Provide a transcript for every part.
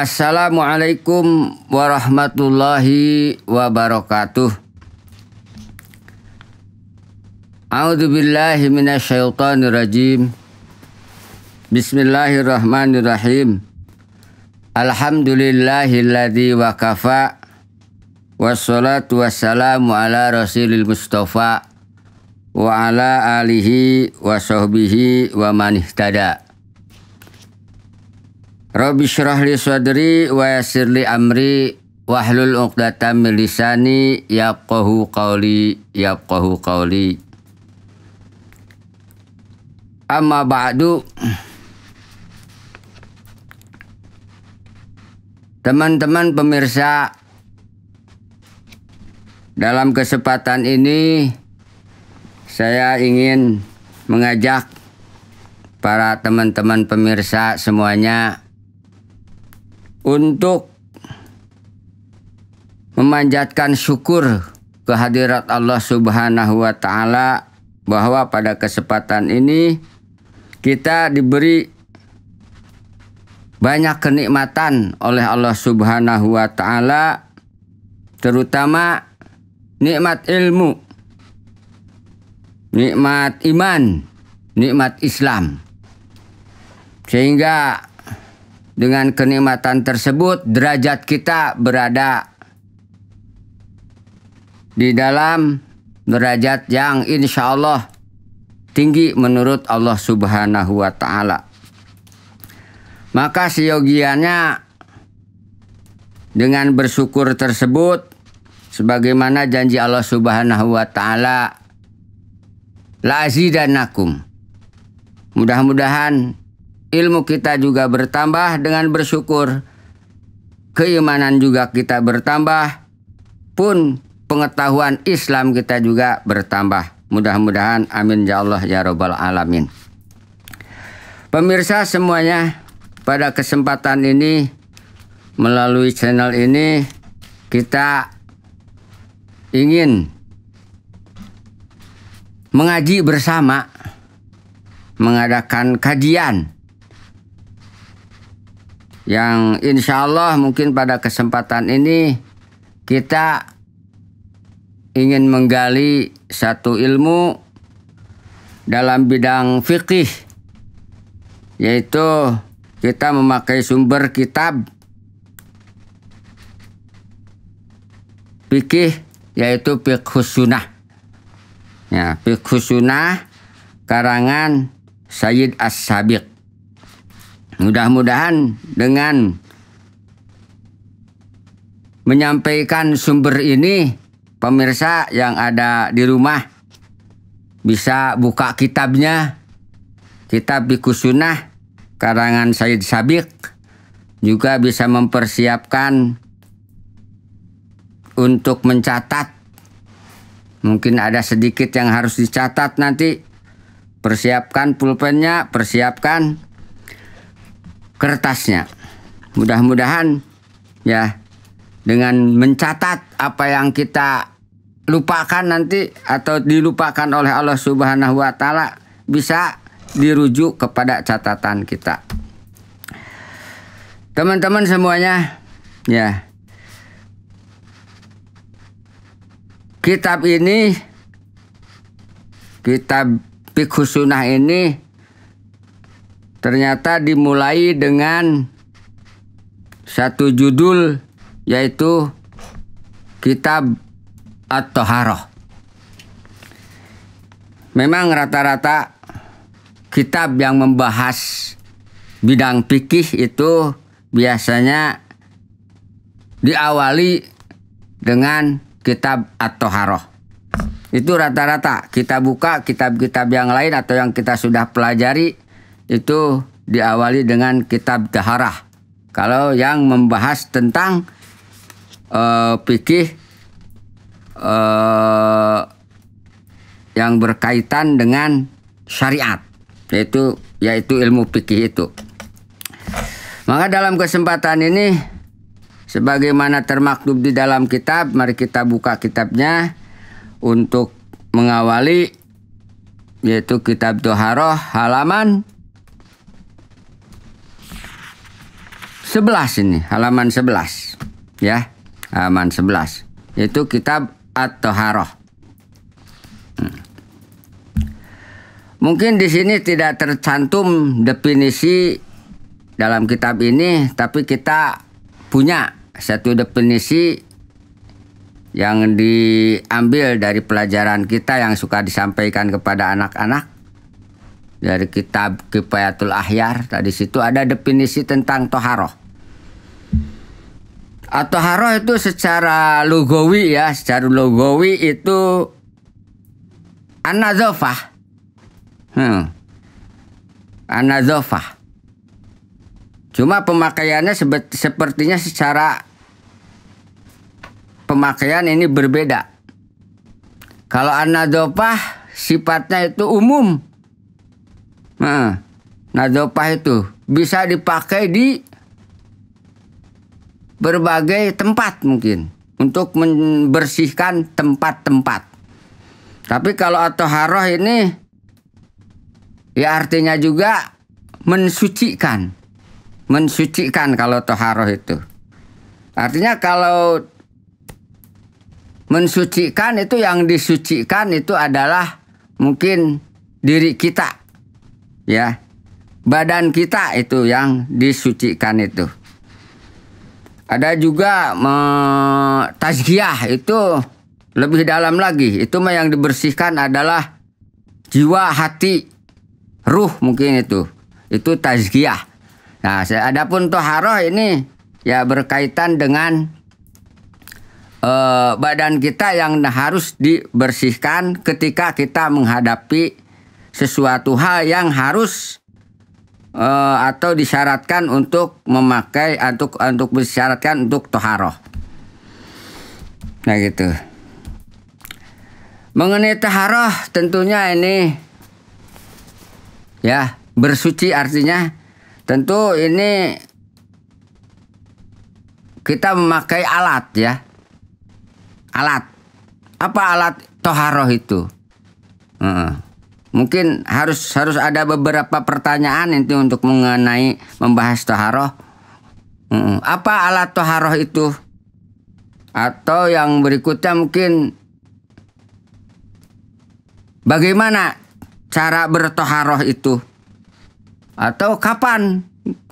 Assalamualaikum warahmatullahi wabarakatuh. A'udzu billahi minasyaitonir rajim. Bismillahirrahmanirrahim. Alhamdulillahilladzi wa wassalatu wassalamu ala rasulil mustofa wa ala alihi wa sahbihi wa man ihtada. Rabbi syrahli li sadri wa yassir amri wahlul 'uqdatam min lisani yafqahu qawli yafqahu qawli. Amma ba'du Teman-teman pemirsa dalam kesempatan ini saya ingin mengajak para teman-teman pemirsa semuanya untuk memanjatkan syukur kehadirat Allah Subhanahu wa taala bahwa pada kesempatan ini kita diberi banyak kenikmatan oleh Allah Subhanahu wa taala terutama nikmat ilmu nikmat iman nikmat Islam sehingga dengan kenikmatan tersebut, derajat kita berada di dalam derajat yang insya Allah tinggi menurut Allah Subhanahu wa Ta'ala. Maka seyogianya dengan bersyukur tersebut, sebagaimana janji Allah Subhanahu wa Ta'ala, lazi Mudah-mudahan Ilmu kita juga bertambah dengan bersyukur. Keimanan juga kita bertambah. Pun pengetahuan Islam kita juga bertambah. Mudah-mudahan amin ya Allah ya robbal alamin. Pemirsa semuanya, pada kesempatan ini melalui channel ini kita ingin mengaji bersama mengadakan kajian yang insya Allah mungkin pada kesempatan ini kita ingin menggali satu ilmu dalam bidang fikih yaitu kita memakai sumber kitab fikih yaitu fikih sunnah ya fikih sunnah karangan Sayyid As-Sabiq Mudah-mudahan dengan menyampaikan sumber ini, pemirsa yang ada di rumah bisa buka kitabnya, kitab Sunnah, karangan Said Sabik juga bisa mempersiapkan untuk mencatat. Mungkin ada sedikit yang harus dicatat nanti. Persiapkan pulpennya, persiapkan kertasnya. Mudah-mudahan ya dengan mencatat apa yang kita lupakan nanti atau dilupakan oleh Allah Subhanahu wa taala bisa dirujuk kepada catatan kita. Teman-teman semuanya, ya. Kitab ini kitab Sunnah ini ternyata dimulai dengan satu judul yaitu kitab At-Toharoh. Memang rata-rata kitab yang membahas bidang fikih itu biasanya diawali dengan kitab At-Toharoh. Itu rata-rata kita buka kitab-kitab yang lain atau yang kita sudah pelajari itu diawali dengan kitab Daharah. Kalau yang membahas tentang uh, uh, yang berkaitan dengan syariat, yaitu yaitu ilmu fikih itu. Maka dalam kesempatan ini sebagaimana termaktub di dalam kitab, mari kita buka kitabnya untuk mengawali yaitu kitab Doharoh halaman 11 ini, halaman 11. Ya, halaman 11. Itu kitab at taharah hmm. Mungkin di sini tidak tercantum definisi dalam kitab ini, tapi kita punya satu definisi yang diambil dari pelajaran kita yang suka disampaikan kepada anak-anak dari kitab Kipayatul Ahyar tadi situ ada definisi tentang toharoh atau haro itu secara logowi ya, secara logowi itu anadzofah. Hmm. Cuma pemakaiannya sepertinya secara pemakaian ini berbeda. Kalau anadzofah sifatnya itu umum. Nah, hmm. nadzofah itu bisa dipakai di berbagai tempat mungkin untuk membersihkan tempat-tempat. Tapi kalau atau haroh ini ya artinya juga mensucikan. Mensucikan kalau toharoh itu. Artinya kalau mensucikan itu yang disucikan itu adalah mungkin diri kita. Ya. Badan kita itu yang disucikan itu. Ada juga me, tazkiyah itu lebih dalam lagi. Itu mah yang dibersihkan adalah jiwa, hati, ruh mungkin itu. Itu tazkiyah. Nah, adapun toharoh ini ya berkaitan dengan eh, badan kita yang harus dibersihkan ketika kita menghadapi sesuatu hal yang harus uh, atau disyaratkan untuk memakai untuk untuk disyaratkan untuk toharoh. Nah gitu. Mengenai toharoh tentunya ini ya bersuci artinya tentu ini kita memakai alat ya alat apa alat toharoh itu. Uh -uh mungkin harus harus ada beberapa pertanyaan itu untuk mengenai membahas toharoh. Apa alat toharoh itu? Atau yang berikutnya mungkin bagaimana cara bertoharoh itu? Atau kapan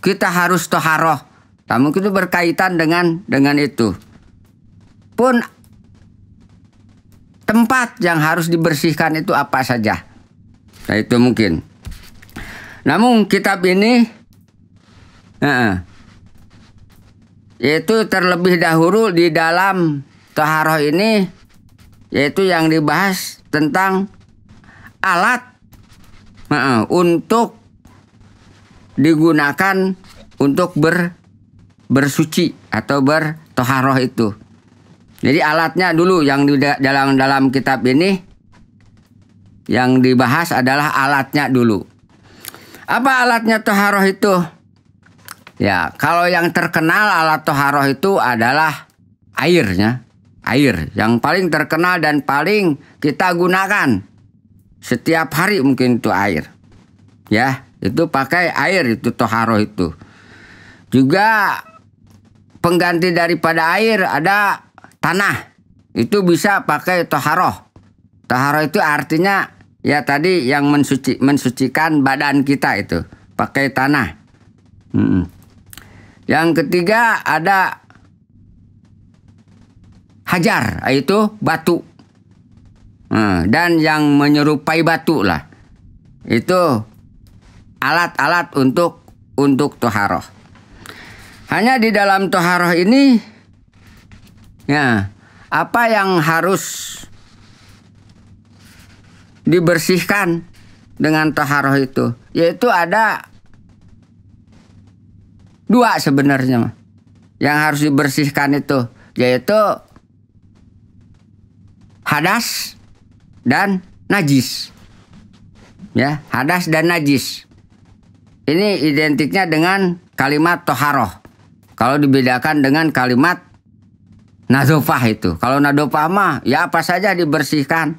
kita harus toharoh? Nah, mungkin itu berkaitan dengan dengan itu. Pun tempat yang harus dibersihkan itu apa saja. Nah, itu mungkin. Namun kitab ini nah, yaitu terlebih dahulu di dalam toharoh ini yaitu yang dibahas tentang alat nah, untuk digunakan untuk ber bersuci atau bertoharoh itu. Jadi alatnya dulu yang di dalam dalam kitab ini yang dibahas adalah alatnya dulu. Apa alatnya toharoh itu? Ya, kalau yang terkenal alat toharoh itu adalah airnya. Air yang paling terkenal dan paling kita gunakan setiap hari mungkin itu air. Ya, itu pakai air itu toharoh itu. Juga pengganti daripada air ada tanah. Itu bisa pakai toharoh. Toharoh itu artinya Ya tadi yang mensuci, mensucikan badan kita itu pakai tanah. Hmm. Yang ketiga ada hajar, yaitu batu. Hmm. Dan yang menyerupai batu lah. Itu alat-alat untuk untuk toharoh. Hanya di dalam toharoh ini, ya apa yang harus dibersihkan dengan taharoh itu yaitu ada dua sebenarnya yang harus dibersihkan itu yaitu hadas dan najis ya hadas dan najis ini identiknya dengan kalimat toharoh kalau dibedakan dengan kalimat nadofah itu kalau nadofah mah ya apa saja dibersihkan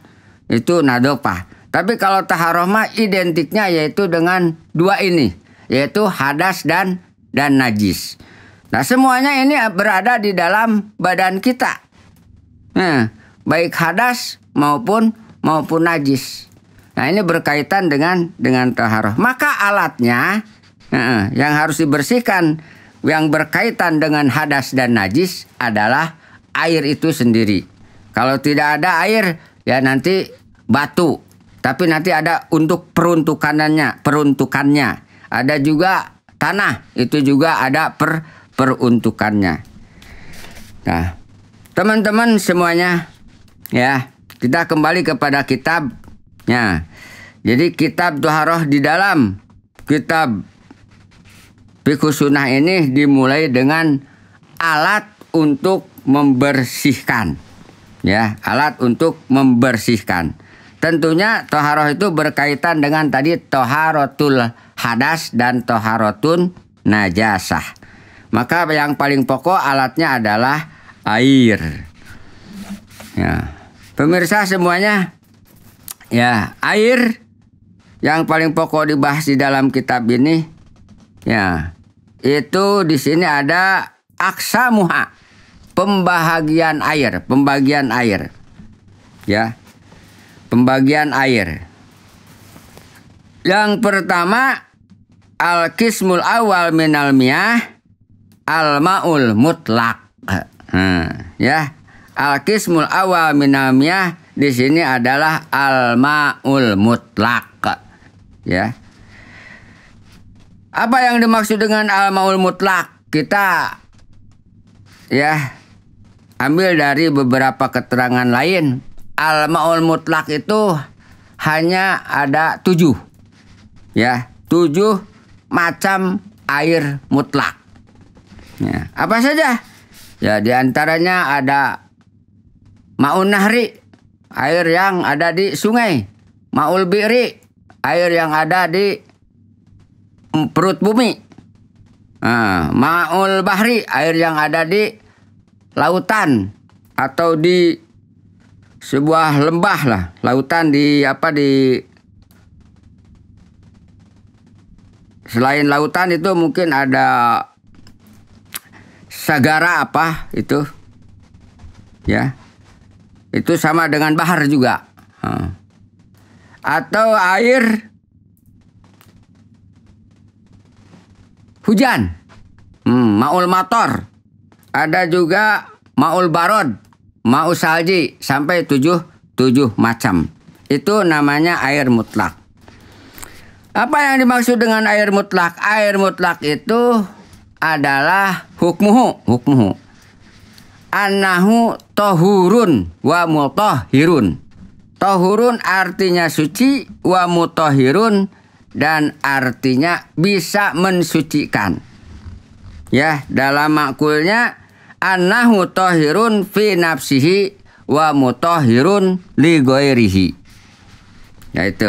itu nadopah. Tapi kalau taharoh mah identiknya yaitu dengan dua ini, yaitu hadas dan dan najis. Nah semuanya ini berada di dalam badan kita, nah, baik hadas maupun maupun najis. Nah ini berkaitan dengan dengan taharoh. Maka alatnya nah, yang harus dibersihkan yang berkaitan dengan hadas dan najis adalah air itu sendiri. Kalau tidak ada air, ya nanti batu. Tapi nanti ada untuk peruntukannya, peruntukannya. Ada juga tanah, itu juga ada per peruntukannya. Nah, teman-teman semuanya ya, kita kembali kepada kitabnya. Jadi kitab Tuharoh di dalam kitab Fiqh Sunnah ini dimulai dengan alat untuk membersihkan. Ya, alat untuk membersihkan. Tentunya toharoh itu berkaitan dengan tadi toharotul hadas dan toharotun najasah. Maka yang paling pokok alatnya adalah air. Ya. Pemirsa semuanya, ya air yang paling pokok dibahas di dalam kitab ini, ya itu di sini ada aksamuha, pembahagian air, pembagian air, ya Pembagian air. Yang pertama al-kismul awal minal miyah al-maul mutlak. Hmm, ya. Al-kismul awal minal miyah di sini adalah al-maul mutlak. Ya. Apa yang dimaksud dengan al-maul mutlak? Kita ya ambil dari beberapa keterangan lain al-maul mutlak itu hanya ada tujuh. Ya, tujuh macam air mutlak. Ya, apa saja? Ya, diantaranya ada maul nahri, air yang ada di sungai. Maul biri, air yang ada di perut bumi. Nah, maul bahri, air yang ada di lautan atau di sebuah lembah lah lautan di apa di selain lautan itu mungkin ada sagara apa itu ya itu sama dengan bahar juga atau air hujan hmm, maul mator ada juga maul barod mau salji sampai tujuh, tujuh macam. Itu namanya air mutlak. Apa yang dimaksud dengan air mutlak? Air mutlak itu adalah hukmuhu, hukmuhu. Anahu tohurun wa mutohirun. Tohurun artinya suci, wa mutohirun dan artinya bisa mensucikan. Ya, dalam makulnya annahu tahirun fi nafsihi wa mutahhirun li ghairihi. Ya itu.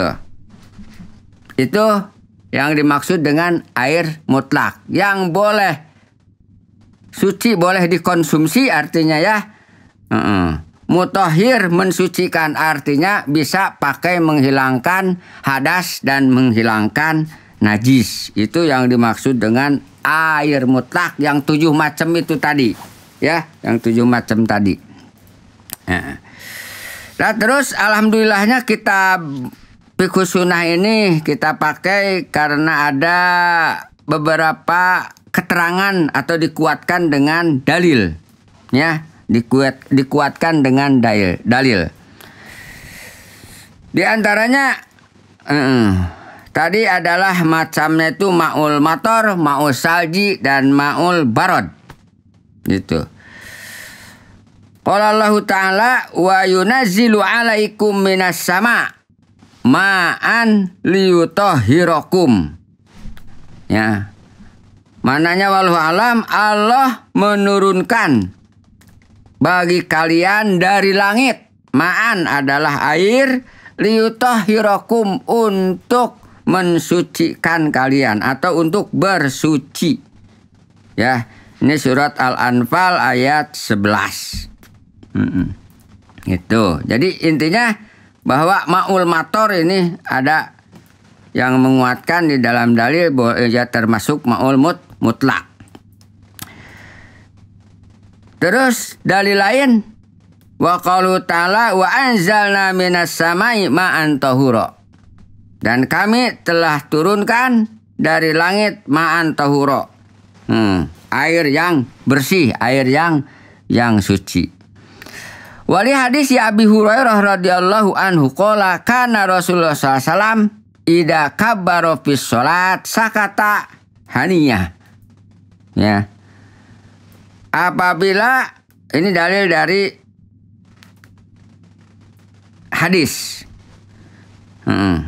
Itu yang dimaksud dengan air mutlak yang boleh suci boleh dikonsumsi artinya ya. Uh -uh. Mutohir mensucikan artinya bisa pakai menghilangkan hadas dan menghilangkan najis. Itu yang dimaksud dengan air mutlak yang tujuh macam itu tadi ya yang tujuh macam tadi ya. nah, terus alhamdulillahnya kita pikus sunnah ini kita pakai karena ada beberapa keterangan atau dikuatkan dengan dalil ya dikuat dikuatkan dengan dalil dalil di antaranya uh, tadi adalah macamnya itu maul motor maul salji dan maul barod gitu Qala Allah Ta'ala wa yunazzilu alaikum minas sama ma'an liyutahhirakum. Ya. Mananya walau alam Allah menurunkan bagi kalian dari langit. Ma'an adalah air liyutahhirakum untuk mensucikan kalian atau untuk bersuci. Ya ini surat Al-Anfal ayat 11. -mm. Itu. Jadi intinya bahwa maul mator ini ada yang menguatkan di dalam dalil ya termasuk maul mut, mutlak. Terus dalil lain wa qalu ta'ala wa anzalna minas samai ma'an tahura. Dan kami telah turunkan dari langit ma'an tahura. Hmm air yang bersih, air yang yang suci. Wali hadis ya Abi Hurairah radhiyallahu anhu qala kana Rasulullah SAW ida kabbaro fis salat sakata haniyah. Ya. Apabila ini dalil dari hadis. Hmm.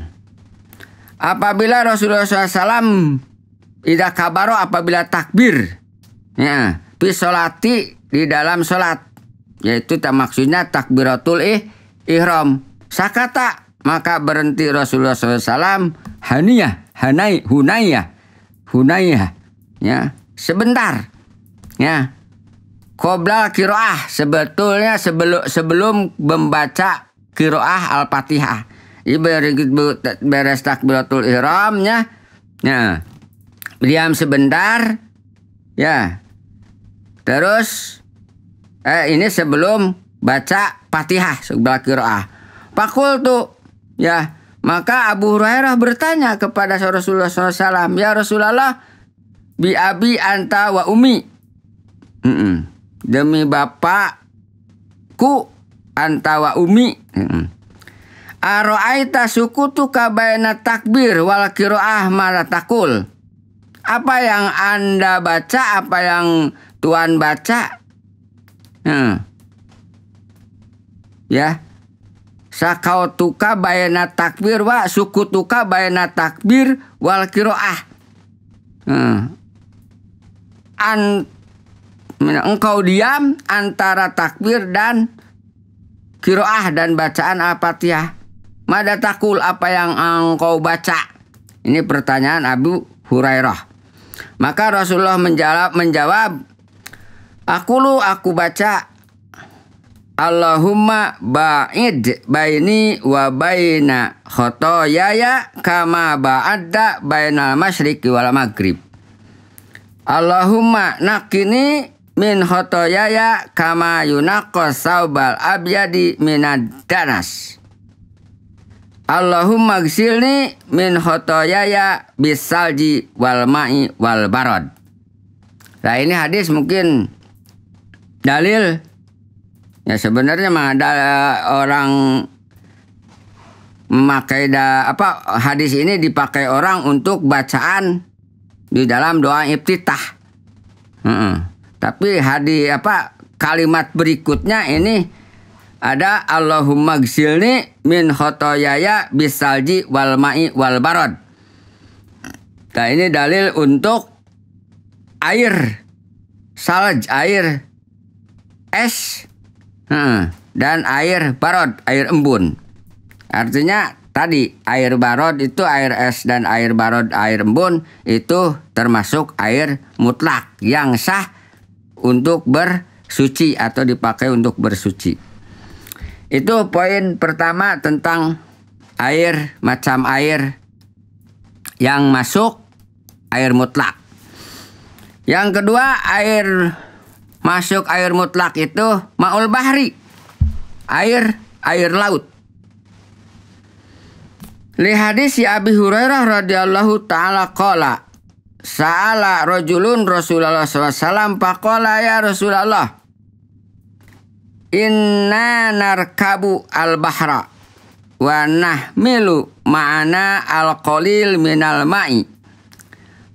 Apabila Rasulullah SAW ida kabaro apabila takbir Ya, nah, fi di dalam solat, yaitu tak maksudnya takbiratul ih ihram. Sakata maka berhenti Rasulullah SAW haniyah, hanai, hunayah, hunayah, ya sebentar, ya. Qoblal kiroah sebetulnya sebelum sebelum membaca kiroah al-fatihah. Beres takbiratul ihramnya, ya diam sebentar, ya Terus eh ini sebelum baca Fatihah sebelah qiraah. Pakul tuh ya. Maka Abu Hurairah bertanya kepada Rasulullah SAW, Ya Rasulullah, bi abi anta wa umi. Mm -mm. Demi bapakku anta wa umi. Mm -mm. Aro'aita sukutuka kabayna takbir wal kiro'ah maratakul. Apa yang Anda baca, apa yang Tuhan baca. Hmm. Ya. Sakau tuka bayana takbir wa suku tuka bayana takbir wal kiroah. Hmm. An engkau diam antara takbir dan kiroah dan bacaan al-fatihah. Mada takul apa yang engkau baca? Ini pertanyaan Abu Hurairah. Maka Rasulullah menjawab, menjawab Aku lu aku baca Allahumma ba'id baini wa baina khotoyaya kama ba'adda bainal masyriki wal maghrib. Allahumma nakini min khotoyaya kama yunakos saubal abjadi minad danas. Allahumma gsilni min khotoyaya bisalji wal ma'i wal barod. Nah ini hadis mungkin dalil ya sebenarnya mah ada eh, orang memakai da, apa hadis ini dipakai orang untuk bacaan di dalam doa iftitah. hmm. Tapi hadis apa kalimat berikutnya ini ada Allahumma gsilni min khotoyaya bisalji wal ma'i wal barod. Nah ini dalil untuk air salj air es hmm, dan air barot, air embun. Artinya tadi air barot itu air es dan air barot air embun itu termasuk air mutlak yang sah untuk bersuci atau dipakai untuk bersuci. Itu poin pertama tentang air macam air yang masuk air mutlak. Yang kedua air Masuk air mutlak itu maul bahri. Air, air laut. Li hadis ya Abi Hurairah radhiyallahu taala qala Sa'ala rojulun Rasulullah SAW Pakola ya Rasulullah Inna narkabu al-bahra Wa nahmilu ma'ana al-qalil minal ma'i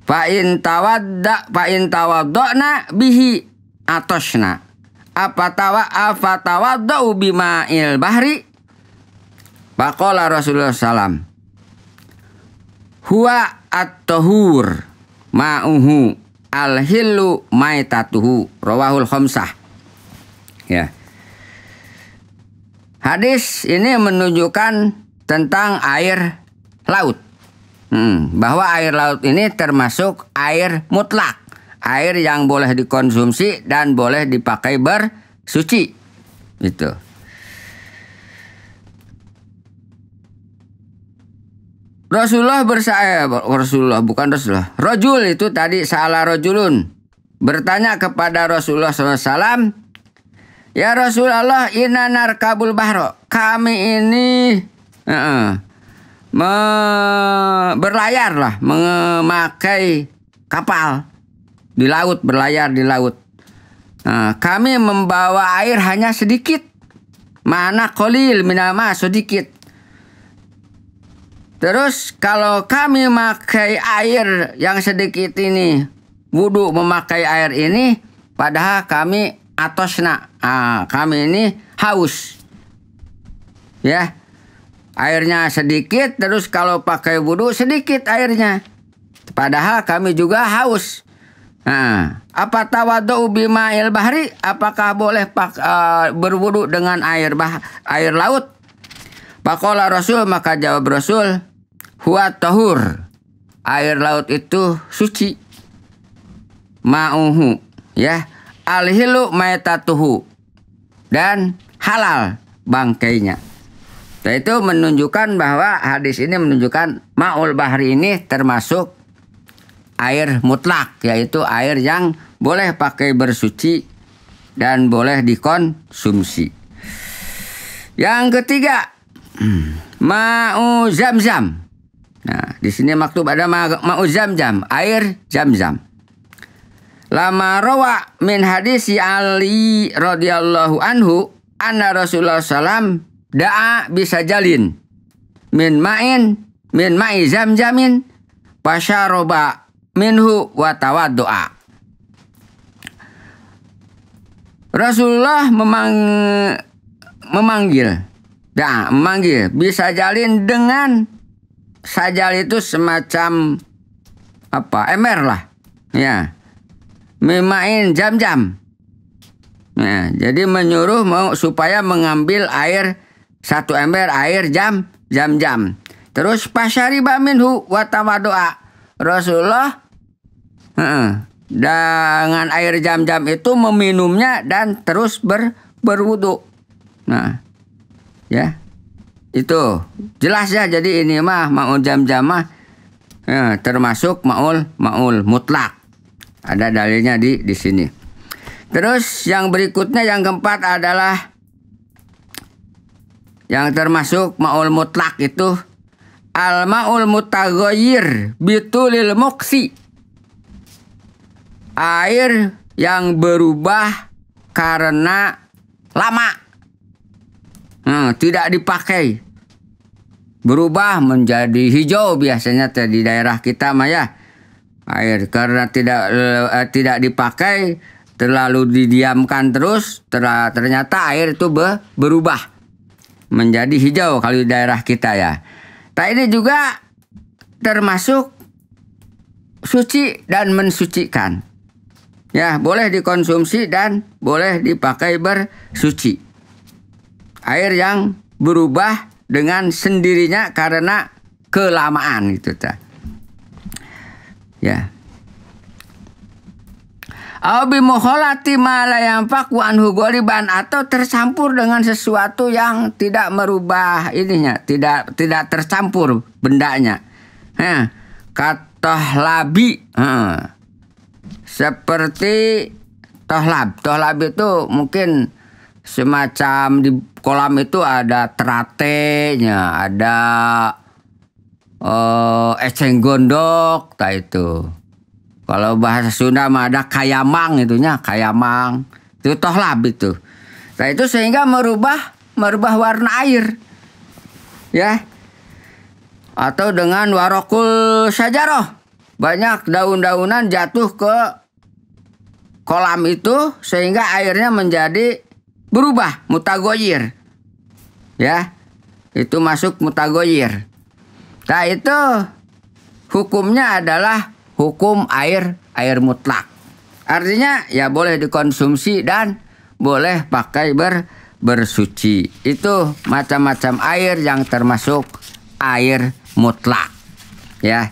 Fa'in tawadda fa'in tawadda'na bihi atosna. Apa tawa apa tawa dau bima'il bahri? Pakola Rasulullah salam. Huwa at-tahur ma'uhu al-hillu maitatuhu rawahul khomsah. Ya. Hadis ini menunjukkan tentang air laut. Hmm, bahwa air laut ini termasuk air mutlak air yang boleh dikonsumsi dan boleh dipakai bersuci. itu. Rasulullah bersaya eh, Rasulullah bukan Rasulullah. Rajul itu tadi salah rajulun bertanya kepada Rasulullah SAW, ya Rasulullah ina narkabul bahro kami ini uh -uh, me berlayar lah memakai kapal di laut, berlayar di laut. Nah, kami membawa air hanya sedikit. Mana kolil minama sedikit. Terus kalau kami memakai air yang sedikit ini, wudhu memakai air ini, padahal kami atosna, nah, kami ini haus. Ya, airnya sedikit, terus kalau pakai wudhu sedikit airnya. Padahal kami juga haus apa tawadu bima bahri? Apakah boleh pak, uh, berwudu dengan air bah air laut? Pakola Rasul maka jawab Rasul, huwa tahur. Air laut itu suci. Ma'uhu ya. Alhilu maitatuhu. Dan halal bangkainya. itu menunjukkan bahwa hadis ini menunjukkan maul bahri ini termasuk air mutlak yaitu air yang boleh pakai bersuci dan boleh dikonsumsi. Yang ketiga, ma'u zam-zam. Nah, di sini maktub ada ma'u zam-zam air zam-zam. Lama rawa min hadis Ali radhiyallahu anhu anna Rasulullah sallam da'a bisa jalin min ma'in min ma'i zamin pasyaroba minhu watawat doa. Rasulullah memang memanggil, dah memanggil bisa jalin dengan sajal itu semacam apa emer lah, ya memain jam-jam. Ya, jadi menyuruh mau supaya mengambil air satu ember air jam jam jam. Terus pasari baminhu watawa doa. Rasulullah dengan air jam-jam itu meminumnya dan terus ber berwudu. Nah, ya itu jelas ya. Jadi ini mah maul jam-jam mah ya, termasuk maul maul mutlak. Ada dalilnya di di sini. Terus yang berikutnya yang keempat adalah yang termasuk maul mutlak itu al maul mutagoyir bitulil muksi air yang berubah karena lama nah, tidak dipakai berubah menjadi hijau biasanya di daerah kita Maya air karena tidak eh, tidak dipakai terlalu didiamkan terus ter ternyata air itu be berubah menjadi hijau kalau di daerah kita ya. Tak ini juga termasuk suci dan mensucikan. Ya, boleh dikonsumsi dan boleh dipakai bersuci. Air yang berubah dengan sendirinya karena kelamaan itu, ta. Ya. Abi muholati mala yang la anhu atau tercampur dengan sesuatu yang tidak merubah ininya, tidak tidak tercampur bendanya. Heh, katoh labi. Heh seperti tohlab. Tohlab itu mungkin semacam di kolam itu ada teratenya, ada eh eceng gondok, tak itu. Kalau bahasa Sunda mah ada kayamang itunya, kayamang. Itu tohlab itu. Nah itu sehingga merubah merubah warna air. Ya. Atau dengan warokul sajaroh banyak daun-daunan jatuh ke kolam itu sehingga airnya menjadi berubah mutagoyir ya itu masuk mutagoyir nah itu hukumnya adalah hukum air air mutlak artinya ya boleh dikonsumsi dan boleh pakai ber bersuci itu macam-macam air yang termasuk air mutlak ya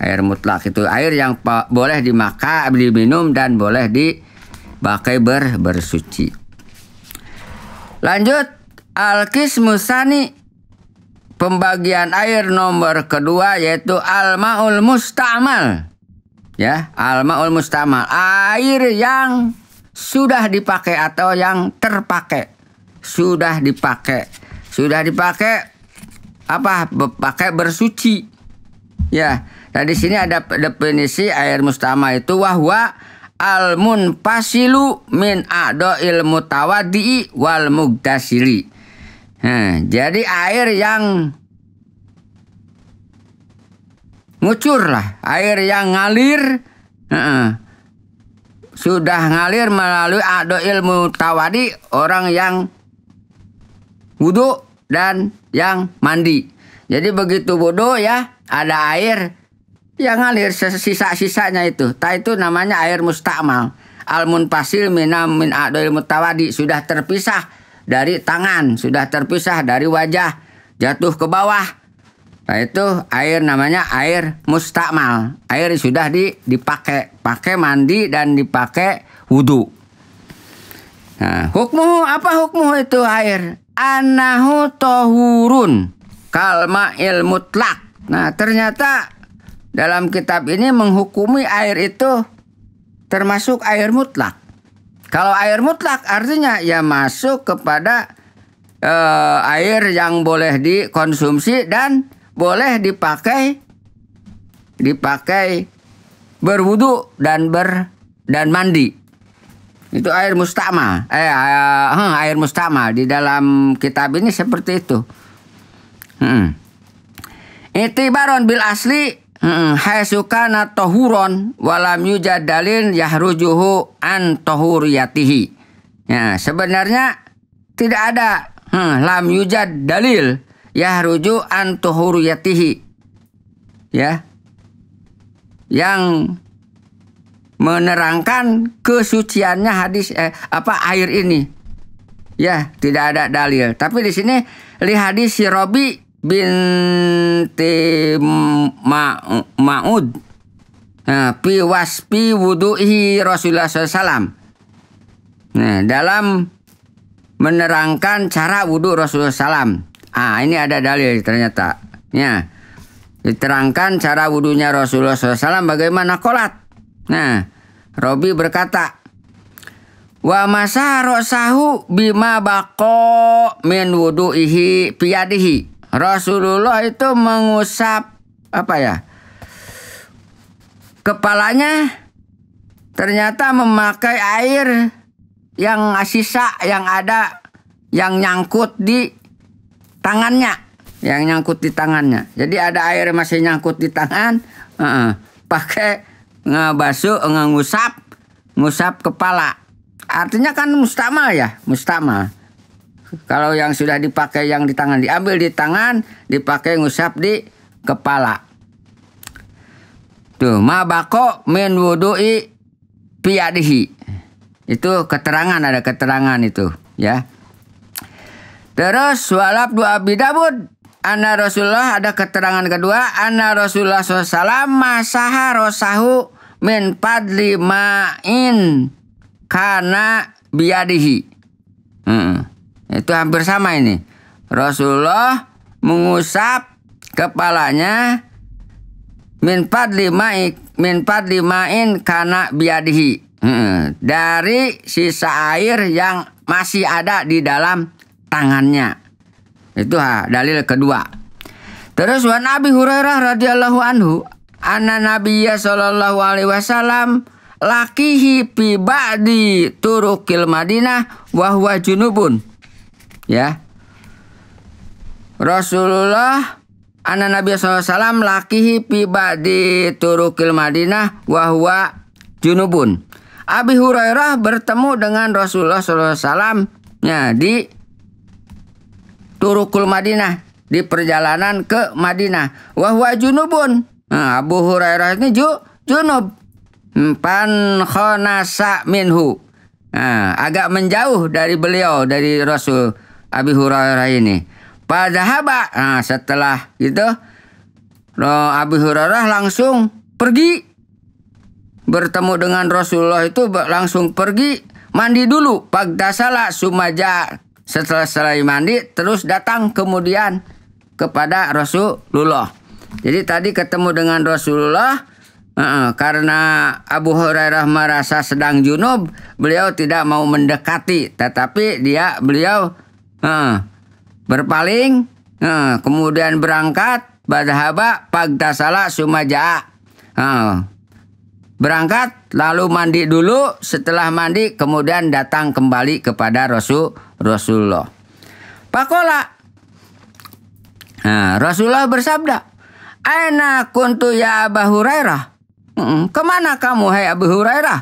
air mutlak itu air yang boleh dimakan diminum dan boleh dipakai ber bersuci lanjut Alkis Musani pembagian air nomor kedua yaitu almaul mustamal ya almaul mustamal air yang sudah dipakai atau yang terpakai sudah dipakai sudah dipakai apa pakai bersuci ya Nah di sini ada definisi air mustama itu wahwa al pasilu min ado ilmu tawadi wal mugdasili. Nah, jadi air yang ngucur lah, air yang ngalir uh sudah ngalir melalui ado ilmu tawadi orang yang wudhu dan yang mandi. Jadi begitu bodoh ya ada air yang ngalir sisa-sisanya itu. Ta itu namanya air mustakmal. Al munfasil minam min adil mutawadi sudah terpisah dari tangan, sudah terpisah dari wajah, jatuh ke bawah. Nah, itu air namanya air mustakmal. Air sudah di, dipakai, pakai mandi dan dipakai wudhu. Nah, hukmu apa hukmu itu air? Anahu tohurun kalma ilmutlak. Nah, ternyata dalam kitab ini menghukumi air itu termasuk air mutlak. Kalau air mutlak artinya ya masuk kepada eh, air yang boleh dikonsumsi dan boleh dipakai dipakai berwudu dan ber dan mandi. Itu air mustama. Eh, eh hmm, air mustama di dalam kitab ini seperti itu. Hmm. Itibaron bil asli Hmm, hai na tohuron walam yujad dalil yahrujuhu an tohuriyatihi. Ya, sebenarnya tidak ada hmm, lam yujad dalil yahruju an tohuriyatihi. Ya. Yang menerangkan kesuciannya hadis eh, apa air ini. Ya, tidak ada dalil. Tapi di sini li hadis si Robi binti Ma Ma'ud nah, fi waspi wuduhi Rasulullah SAW nah, dalam menerangkan cara wudhu Rasulullah SAW ah ini ada dalil ternyata ya diterangkan cara wudhunya Rasulullah SAW bagaimana kolat nah Robi berkata wa masa rosahu bima bako min wuduihi piyadihi Rasulullah itu mengusap apa ya? Kepalanya ternyata memakai air yang sisa yang ada yang nyangkut di tangannya, yang nyangkut di tangannya. Jadi ada air masih nyangkut di tangan, uh -uh. pakai ngebasuh, ngusap, ngusap kepala. Artinya kan mustamal ya, mustamal. Kalau yang sudah dipakai yang di tangan diambil di tangan, dipakai ngusap di kepala. Tuh, ma bako min wudu'i piyadihi. Itu keterangan ada keterangan itu, ya. Terus walab dua bidabud. Dawud Anna Rasulullah ada keterangan kedua Anna Rasulullah SAW masaha rosahu min padli ma'in kana biadihi hmm. Itu hampir sama ini. Rasulullah mengusap kepalanya min padli lima min padli ma'in kana biadihi. Hmm, dari sisa air yang masih ada di dalam tangannya. Itu ha, dalil kedua. Terus wan Abi Hurairah radhiyallahu anhu, anna Nabiyya sallallahu alaihi wasallam lakihi fi ba'di turukil Madinah wa huwa junubun. Ya. Rasulullah anak Nabi SAW lakihi piba di Turukil Madinah wahwa junubun. Abi Hurairah bertemu dengan Rasulullah SAW ya, di Turukul Madinah di perjalanan ke Madinah. Wahwa junubun. Nah, Abu Hurairah ini ju, junub. Pan khonasa minhu. Nah, agak menjauh dari beliau dari Rasul Abi Hurairah ini. Pada haba, nah setelah itu Loh, Abi Hurairah langsung pergi bertemu dengan Rasulullah itu langsung pergi mandi dulu. Pagdasala sumaja setelah selesai mandi terus datang kemudian kepada Rasulullah. Jadi tadi ketemu dengan Rasulullah uh, karena Abu Hurairah merasa sedang junub, beliau tidak mau mendekati, tetapi dia beliau Nah, berpaling, nah, kemudian berangkat, badhaba pagtasala sumaja. Nah, berangkat, lalu mandi dulu, setelah mandi kemudian datang kembali kepada Rasul Rasulullah. Pakola. Nah, Rasulullah bersabda, Aina kuntu ya Abu Hurairah. Kemana kamu hai Abu Hurairah?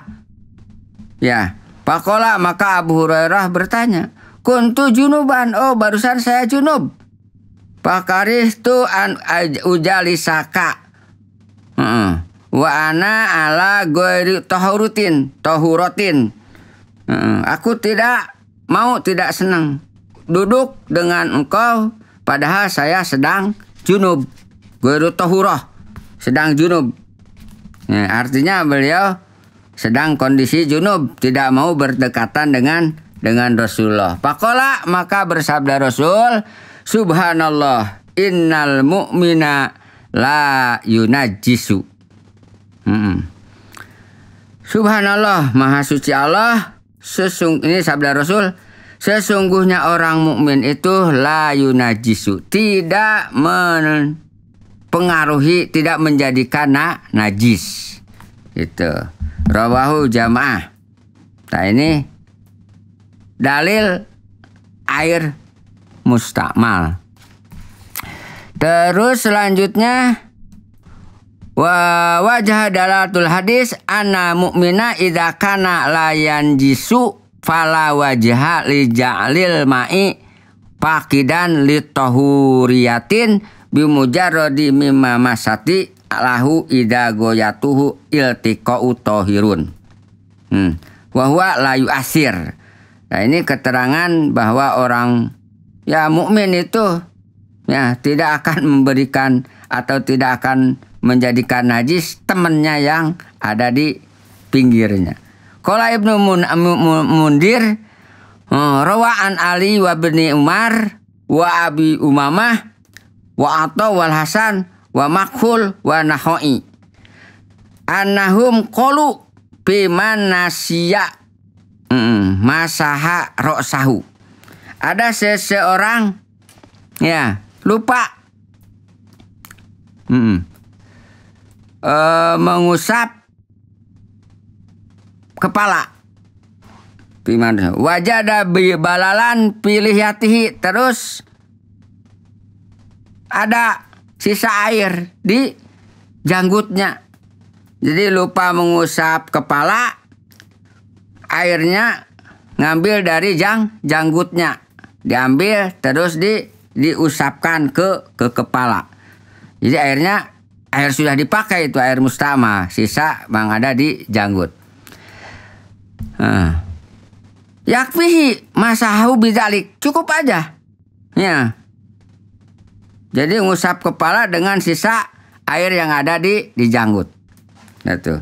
Ya, pakola maka Abu Hurairah bertanya, Kuntu junuban. Oh, barusan saya junub. Pakaris tu an ujalisaka. saka. -uh. Wa ana ala goiri tohurutin, tohurotin. Hmm. Aku tidak mau tidak senang duduk dengan engkau padahal saya sedang junub. Goiru tohuroh, sedang junub. Nah, artinya beliau sedang kondisi junub, tidak mau berdekatan dengan dengan Rasulullah. Pakola maka bersabda Rasul, Subhanallah, innal mu'mina la yunajisu. Hmm. Subhanallah, maha suci Allah. Sesung ini sabda Rasul, sesungguhnya orang mukmin itu la yunajisu, tidak mempengaruhi, tidak menjadikan na, najis. Itu. Rawahu jamaah. Nah ini dalil air mustakmal. Terus selanjutnya wa wajah dalatul hadis anna mu'mina idza kana layan jisu fala wajah li ja'lil ma'i pakidan li tahuriyatin bimujarradi mimma masati lahu idza goyatuhu iltiqa'u tahirun. Hmm. Wa huwa la yu'asir Nah, ini keterangan bahwa orang ya mukmin itu ya tidak akan memberikan atau tidak akan menjadikan najis temannya yang ada di pinggirnya. Kala Ibnu Mun, Mundir oh, rawaan Ali wa bin Umar wa Abi Umamah wa Atha wal Hasan wa Makhul wa Nahoi. Anahum qalu biman masaha roksahu. Ada seseorang ya lupa mm, e, mengusap kepala. Wajah ada balalan pilih hati. terus ada sisa air di janggutnya. Jadi lupa mengusap kepala airnya ngambil dari jang janggutnya diambil terus di diusapkan ke ke kepala jadi airnya air sudah dipakai itu air mustama sisa bang ada di janggut nah. yakfihi masahu bidalik cukup aja ya jadi ngusap kepala dengan sisa air yang ada di di janggut itu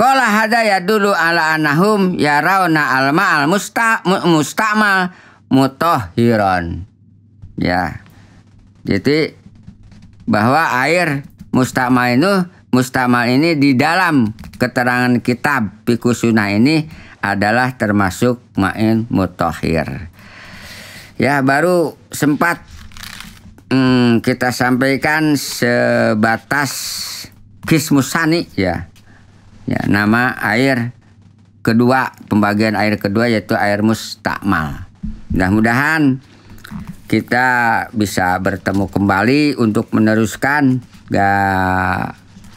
Kola ya dulu ala anahum ya rauna alma al musta mustamal mutohiron. Ya. Jadi bahwa air mustamal itu mustamal ini di dalam keterangan kitab Pikusuna ini adalah termasuk main mutohir. Ya baru sempat hmm, kita sampaikan sebatas kismusani ya Ya, nama air kedua, pembagian air kedua yaitu air mustakmal. Mudah-mudahan kita bisa bertemu kembali untuk meneruskan ga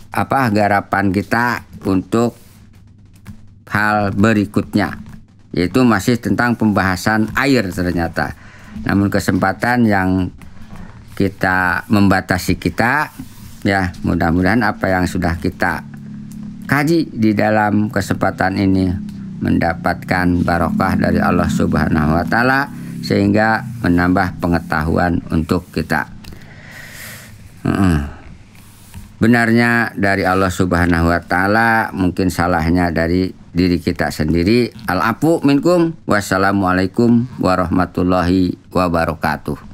apa garapan kita untuk hal berikutnya yaitu masih tentang pembahasan air ternyata. Namun kesempatan yang kita membatasi kita ya mudah-mudahan apa yang sudah kita kaji di dalam kesempatan ini mendapatkan barokah dari Allah Subhanahu wa taala sehingga menambah pengetahuan untuk kita. Benarnya dari Allah Subhanahu wa taala, mungkin salahnya dari diri kita sendiri. Al-afu minkum. Wassalamualaikum warahmatullahi wabarakatuh.